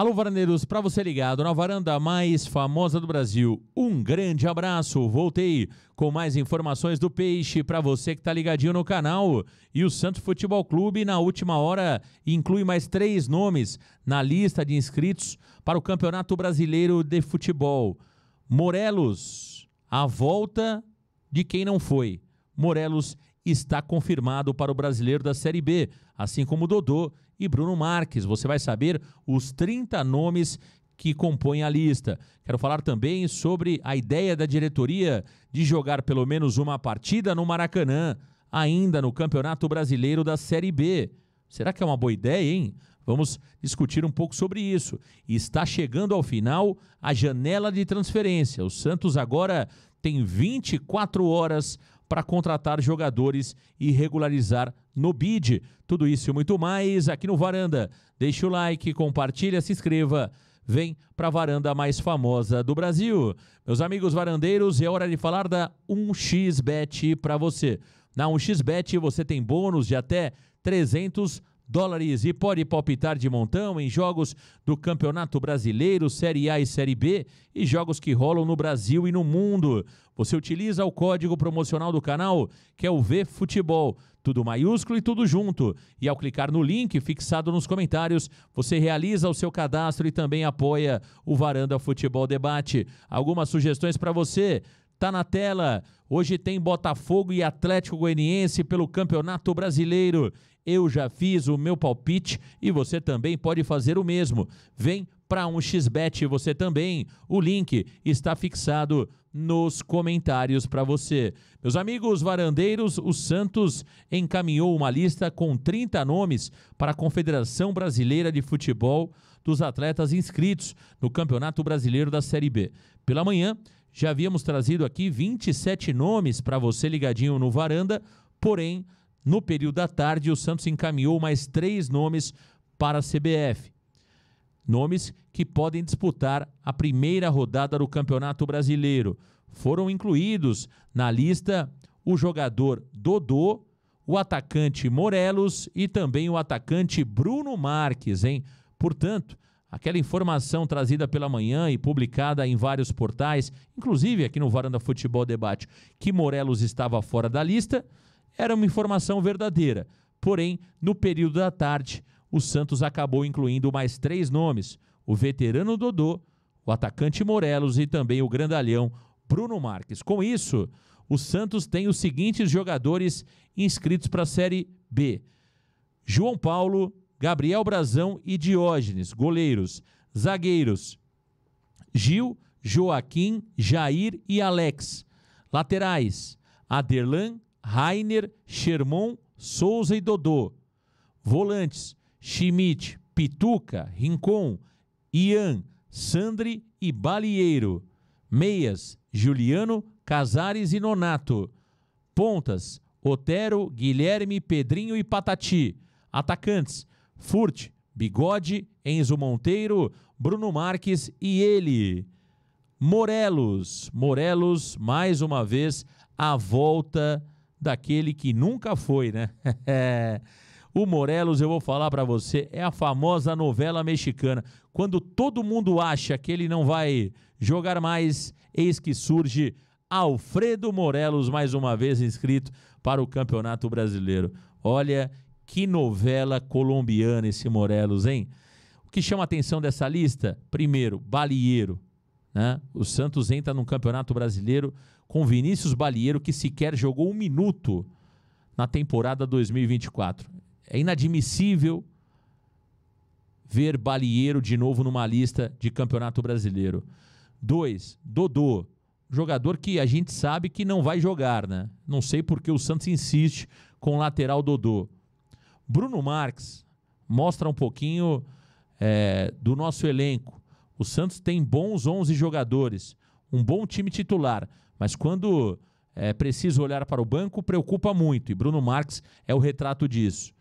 Alô, Varaneiros, para você ligado na varanda mais famosa do Brasil, um grande abraço. Voltei com mais informações do Peixe para você que está ligadinho no canal. E o Santos Futebol Clube, na última hora, inclui mais três nomes na lista de inscritos para o Campeonato Brasileiro de Futebol. Morelos, a volta de quem não foi. Morelos está confirmado para o brasileiro da Série B, assim como Dodô e Bruno Marques. Você vai saber os 30 nomes que compõem a lista. Quero falar também sobre a ideia da diretoria de jogar pelo menos uma partida no Maracanã, ainda no Campeonato Brasileiro da Série B. Será que é uma boa ideia, hein? Vamos discutir um pouco sobre isso. está chegando ao final a janela de transferência. O Santos agora tem 24 horas para contratar jogadores e regularizar no BID. Tudo isso e muito mais aqui no Varanda. Deixa o like, compartilha, se inscreva. Vem para a varanda mais famosa do Brasil. Meus amigos varandeiros, é hora de falar da 1xBet para você. Na 1xBet você tem bônus de até 300 dólares e pode palpitar de montão em jogos do Campeonato Brasileiro, Série A e Série B e jogos que rolam no Brasil e no mundo. Você utiliza o código promocional do canal, que é o VFutebol, tudo maiúsculo e tudo junto. E ao clicar no link fixado nos comentários, você realiza o seu cadastro e também apoia o Varanda Futebol Debate. Algumas sugestões para você? Tá na tela. Hoje tem Botafogo e Atlético Goianiense pelo Campeonato Brasileiro eu já fiz o meu palpite e você também pode fazer o mesmo. Vem para um xbet você também. O link está fixado nos comentários para você. Meus amigos varandeiros, o Santos encaminhou uma lista com 30 nomes para a Confederação Brasileira de Futebol dos atletas inscritos no Campeonato Brasileiro da Série B. Pela manhã, já havíamos trazido aqui 27 nomes para você ligadinho no varanda, porém no período da tarde, o Santos encaminhou mais três nomes para a CBF. Nomes que podem disputar a primeira rodada do Campeonato Brasileiro. Foram incluídos na lista o jogador Dodô, o atacante Morelos e também o atacante Bruno Marques, hein? Portanto, aquela informação trazida pela manhã e publicada em vários portais, inclusive aqui no Varanda Futebol Debate, que Morelos estava fora da lista, era uma informação verdadeira. Porém, no período da tarde, o Santos acabou incluindo mais três nomes: o veterano Dodô, o atacante Morelos e também o grandalhão Bruno Marques. Com isso, o Santos tem os seguintes jogadores inscritos para a Série B: João Paulo, Gabriel Brazão e Diógenes, goleiros, zagueiros, Gil, Joaquim, Jair e Alex, laterais, Aderlan, Rainer, Sherman, Souza e Dodô. Volantes: Schmidt, Pituca, Rincon, Ian, Sandri e Balieiro. Meias: Juliano, Casares e Nonato. Pontas: Otero, Guilherme, Pedrinho e Patati. Atacantes: Furt, Bigode, Enzo Monteiro, Bruno Marques e ele. Morelos. Morelos, mais uma vez, a volta daquele que nunca foi, né? o Morelos, eu vou falar para você, é a famosa novela mexicana. Quando todo mundo acha que ele não vai jogar mais, eis que surge Alfredo Morelos, mais uma vez inscrito para o Campeonato Brasileiro. Olha que novela colombiana esse Morelos, hein? O que chama a atenção dessa lista? Primeiro, Balieiro. Né? O Santos entra no Campeonato Brasileiro com Vinícius Balieiro, que sequer jogou um minuto na temporada 2024. É inadmissível ver Balieiro de novo numa lista de campeonato brasileiro. Dois, Dodô, jogador que a gente sabe que não vai jogar, né? Não sei porque o Santos insiste com o lateral Dodô. Bruno Marques mostra um pouquinho é, do nosso elenco. O Santos tem bons 11 jogadores um bom time titular, mas quando é preciso olhar para o banco, preocupa muito. E Bruno Marques é o retrato disso.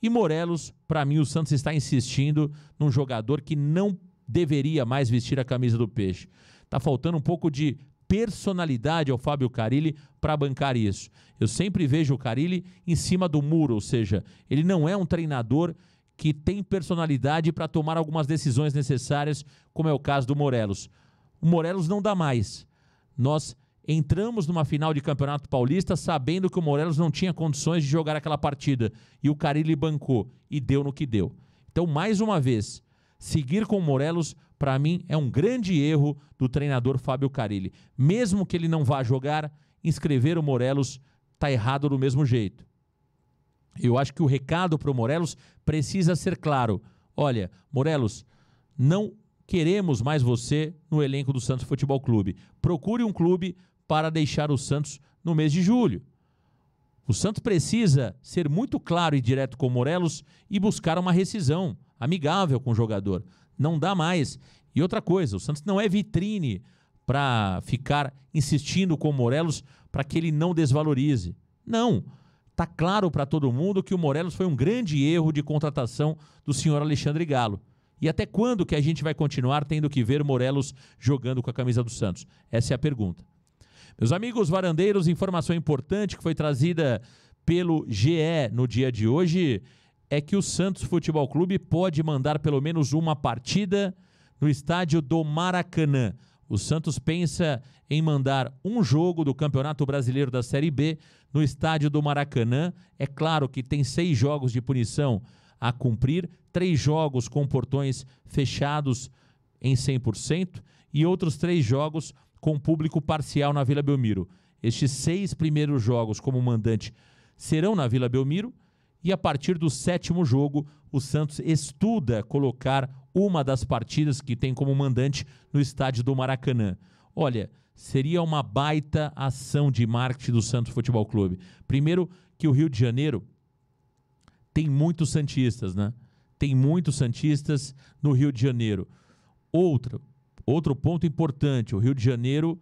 E Morelos, para mim, o Santos está insistindo num jogador que não deveria mais vestir a camisa do peixe. está faltando um pouco de personalidade ao Fábio Carilli para bancar isso. Eu sempre vejo o Carilli em cima do muro, ou seja, ele não é um treinador que tem personalidade para tomar algumas decisões necessárias, como é o caso do Morelos o Morelos não dá mais. Nós entramos numa final de Campeonato Paulista sabendo que o Morelos não tinha condições de jogar aquela partida e o Carilli bancou e deu no que deu. Então, mais uma vez, seguir com o Morelos para mim é um grande erro do treinador Fábio Carilli. Mesmo que ele não vá jogar, inscrever o Morelos está errado do mesmo jeito. Eu acho que o recado para o Morelos precisa ser claro. Olha, Morelos, não Queremos mais você no elenco do Santos Futebol Clube. Procure um clube para deixar o Santos no mês de julho. O Santos precisa ser muito claro e direto com o Morelos e buscar uma rescisão amigável com o jogador. Não dá mais. E outra coisa, o Santos não é vitrine para ficar insistindo com o Morelos para que ele não desvalorize. Não. Tá claro para todo mundo que o Morelos foi um grande erro de contratação do senhor Alexandre Galo. E até quando que a gente vai continuar tendo que ver Morelos jogando com a camisa do Santos? Essa é a pergunta. Meus amigos varandeiros, informação importante que foi trazida pelo GE no dia de hoje é que o Santos Futebol Clube pode mandar pelo menos uma partida no estádio do Maracanã. O Santos pensa em mandar um jogo do Campeonato Brasileiro da Série B no estádio do Maracanã. É claro que tem seis jogos de punição a cumprir, três jogos com portões fechados em 100% e outros três jogos com público parcial na Vila Belmiro. Estes seis primeiros jogos como mandante serão na Vila Belmiro e a partir do sétimo jogo o Santos estuda colocar uma das partidas que tem como mandante no estádio do Maracanã. Olha, seria uma baita ação de marketing do Santos Futebol Clube. Primeiro que o Rio de Janeiro tem muitos santistas, né? Tem muitos santistas no Rio de Janeiro. Outro, outro ponto importante, o Rio de Janeiro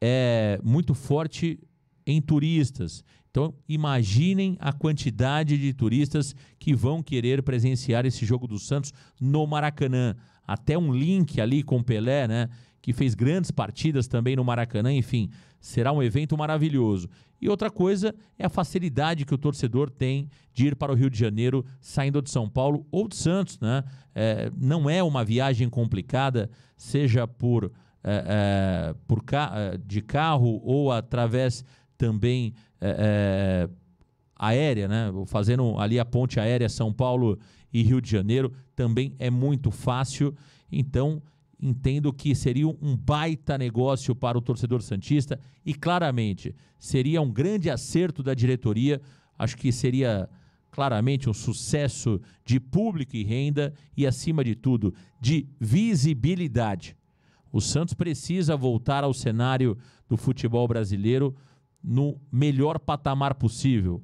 é muito forte em turistas. Então, imaginem a quantidade de turistas que vão querer presenciar esse jogo do Santos no Maracanã. Até um link ali com Pelé, né? que fez grandes partidas também no Maracanã, enfim, será um evento maravilhoso. E outra coisa é a facilidade que o torcedor tem de ir para o Rio de Janeiro, saindo de São Paulo ou de Santos, né? É, não é uma viagem complicada, seja por, é, é, por ca é, de carro ou através também é, é, aérea, né? Fazendo ali a ponte aérea São Paulo e Rio de Janeiro também é muito fácil. Então entendo que seria um baita negócio para o torcedor Santista e claramente seria um grande acerto da diretoria. Acho que seria claramente um sucesso de público e renda e, acima de tudo, de visibilidade. O Santos precisa voltar ao cenário do futebol brasileiro no melhor patamar possível.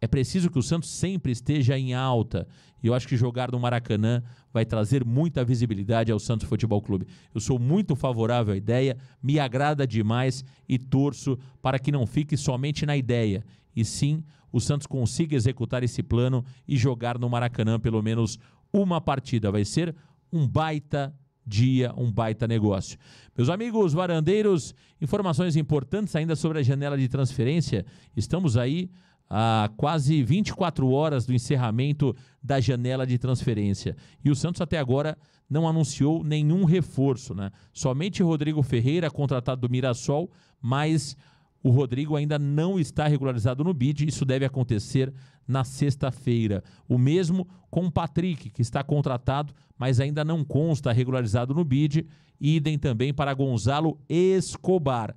É preciso que o Santos sempre esteja em alta. E eu acho que jogar no Maracanã vai trazer muita visibilidade ao Santos Futebol Clube. Eu sou muito favorável à ideia, me agrada demais e torço para que não fique somente na ideia, e sim o Santos consiga executar esse plano e jogar no Maracanã pelo menos uma partida. Vai ser um baita dia, um baita negócio. Meus amigos varandeiros, informações importantes ainda sobre a janela de transferência. Estamos aí a quase 24 horas do encerramento da janela de transferência. E o Santos até agora não anunciou nenhum reforço, né? Somente Rodrigo Ferreira, contratado do Mirassol, mas o Rodrigo ainda não está regularizado no BID. Isso deve acontecer na sexta-feira. O mesmo com o Patrick, que está contratado, mas ainda não consta regularizado no BID. Idem também para Gonzalo Escobar.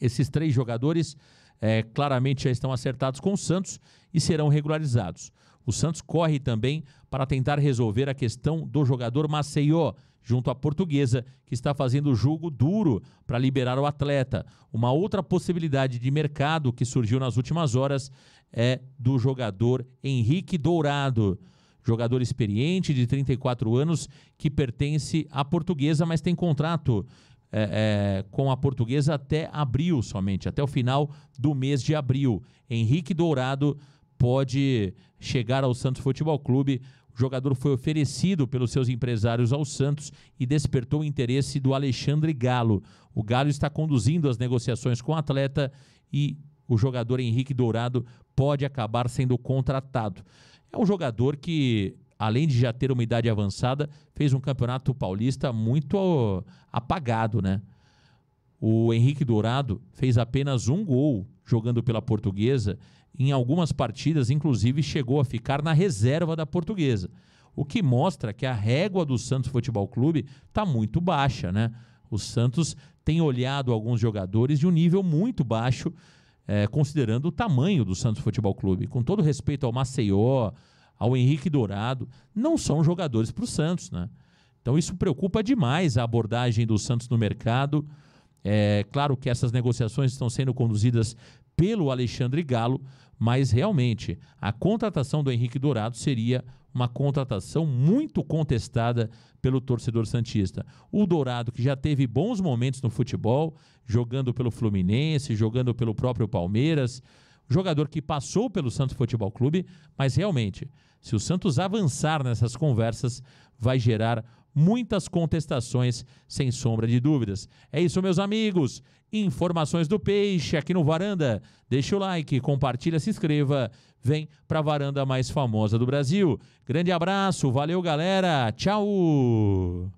Esses três jogadores é, claramente já estão acertados com o Santos e serão regularizados. O Santos corre também para tentar resolver a questão do jogador Maceió, junto à portuguesa, que está fazendo julgo duro para liberar o atleta. Uma outra possibilidade de mercado que surgiu nas últimas horas é do jogador Henrique Dourado. Jogador experiente de 34 anos que pertence à portuguesa, mas tem contrato é, é, com a portuguesa até abril somente, até o final do mês de abril. Henrique Dourado pode chegar ao Santos Futebol Clube. O jogador foi oferecido pelos seus empresários ao Santos e despertou o interesse do Alexandre Galo. O Galo está conduzindo as negociações com o atleta e o jogador Henrique Dourado pode acabar sendo contratado. É um jogador que além de já ter uma idade avançada, fez um campeonato paulista muito apagado, né? O Henrique Dourado fez apenas um gol jogando pela Portuguesa. Em algumas partidas, inclusive, chegou a ficar na reserva da Portuguesa. O que mostra que a régua do Santos Futebol Clube está muito baixa, né? O Santos tem olhado alguns jogadores de um nível muito baixo, é, considerando o tamanho do Santos Futebol Clube. Com todo respeito ao Maceió, ao Henrique Dourado, não são jogadores para o Santos, né? Então isso preocupa demais a abordagem do Santos no mercado. É claro que essas negociações estão sendo conduzidas pelo Alexandre Galo, mas realmente a contratação do Henrique Dourado seria uma contratação muito contestada pelo torcedor Santista. O Dourado, que já teve bons momentos no futebol, jogando pelo Fluminense, jogando pelo próprio Palmeiras, jogador que passou pelo Santos Futebol Clube, mas realmente, se o Santos avançar nessas conversas, vai gerar muitas contestações, sem sombra de dúvidas. É isso, meus amigos. Informações do Peixe aqui no Varanda. Deixa o like, compartilha, se inscreva. Vem para a varanda mais famosa do Brasil. Grande abraço, valeu, galera. Tchau.